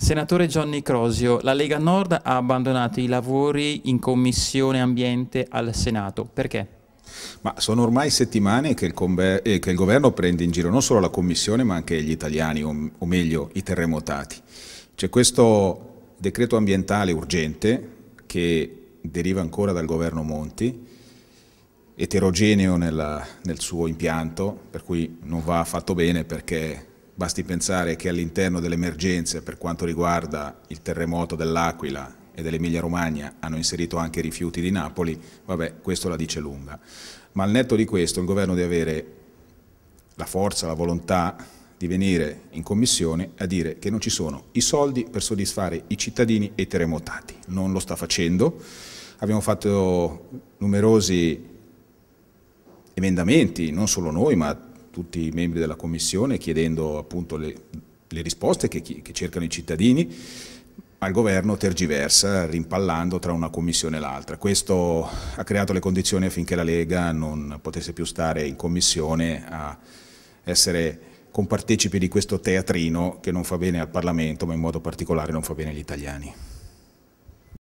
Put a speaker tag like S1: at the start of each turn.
S1: Senatore Gianni Crosio, la Lega Nord ha abbandonato i lavori in Commissione Ambiente al Senato. Perché?
S2: Ma sono ormai settimane che il, eh, che il, governo prende in giro non solo la Commissione ma anche gli italiani, o, o meglio i terremotati. C'è questo decreto ambientale urgente che deriva ancora dal governo Monti, eterogeneo nella, nel suo impianto, per cui non va affatto bene perché Basti pensare che all'interno delle emergenze per quanto riguarda il terremoto dell'Aquila e dell'Emilia Romagna hanno inserito anche i rifiuti di Napoli, vabbè questo la dice lunga. Ma al netto di questo il governo deve avere la forza, la volontà di venire in commissione a dire che non ci sono i soldi per soddisfare i cittadini e i terremotati. Non lo sta facendo. Abbiamo fatto numerosi emendamenti, non solo noi, ma tutti i membri della Commissione chiedendo appunto le, le risposte che, che cercano i cittadini al governo tergiversa, rimpallando tra una commissione e l'altra. Questo ha creato le condizioni affinché la Lega non potesse più stare in commissione a essere compartecipi di questo teatrino che non fa bene al Parlamento, ma in modo particolare non fa bene agli italiani.